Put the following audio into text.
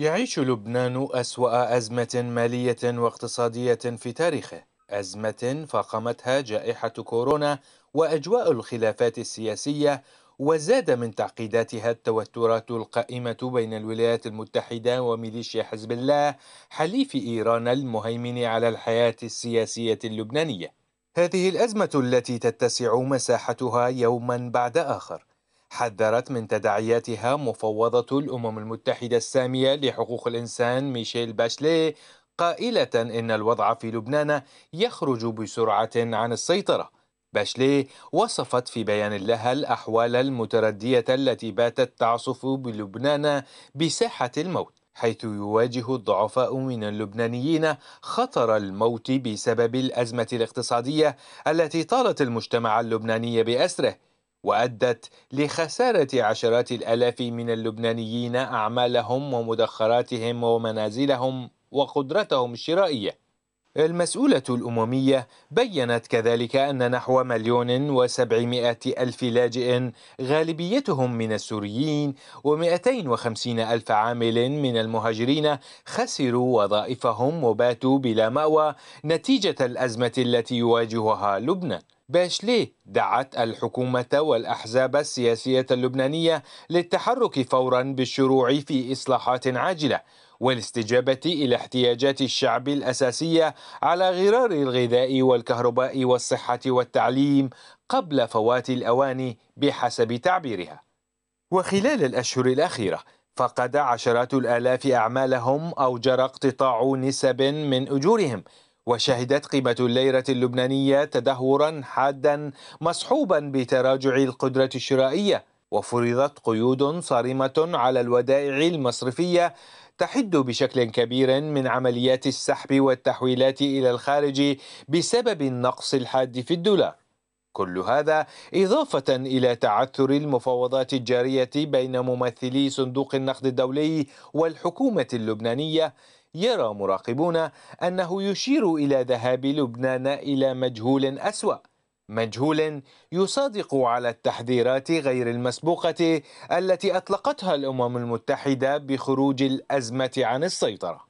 يعيش لبنان أسوأ أزمة مالية واقتصادية في تاريخه أزمة فاقمتها جائحة كورونا وأجواء الخلافات السياسية وزاد من تعقيداتها التوترات القائمة بين الولايات المتحدة وميليشيا حزب الله حليف إيران المهيمن على الحياة السياسية اللبنانية هذه الأزمة التي تتسع مساحتها يوما بعد آخر حذرت من تداعياتها مفوضة الأمم المتحدة السامية لحقوق الإنسان ميشيل باشلي قائلة إن الوضع في لبنان يخرج بسرعة عن السيطرة باشلي وصفت في بيان لها الأحوال المتردية التي باتت تعصف بلبنان بساحة الموت حيث يواجه الضعفاء من اللبنانيين خطر الموت بسبب الأزمة الاقتصادية التي طالت المجتمع اللبناني بأسره وأدت لخسارة عشرات الآلاف من اللبنانيين أعمالهم ومدخراتهم ومنازلهم وقدرتهم الشرائية. المسؤولة الأممية بيّنت كذلك أن نحو مليون وسبعمائة ألف لاجئ غالبيتهم من السوريين ومئتين وخمسين ألف عامل من المهاجرين خسروا وظائفهم وباتوا بلا مأوى نتيجة الأزمة التي يواجهها لبنان باشليه دعت الحكومة والأحزاب السياسية اللبنانية للتحرك فورا بالشروع في إصلاحات عاجلة والاستجابة إلى احتياجات الشعب الأساسية على غرار الغذاء والكهرباء والصحة والتعليم قبل فوات الأوان بحسب تعبيرها وخلال الأشهر الأخيرة فقد عشرات الآلاف أعمالهم أو جرى اقتطاع نسب من أجورهم وشهدت قيمة الليرة اللبنانية تدهورا حادا مصحوبا بتراجع القدرة الشرائية وفرضت قيود صارمة على الودائع المصرفية تحد بشكل كبير من عمليات السحب والتحويلات إلى الخارج بسبب النقص الحاد في الدولار كل هذا إضافة إلى تعثر المفاوضات الجارية بين ممثلي صندوق النقد الدولي والحكومة اللبنانية يرى مراقبون أنه يشير إلى ذهاب لبنان إلى مجهول أسوأ مجهول يصادق على التحذيرات غير المسبوقة التي أطلقتها الأمم المتحدة بخروج الأزمة عن السيطرة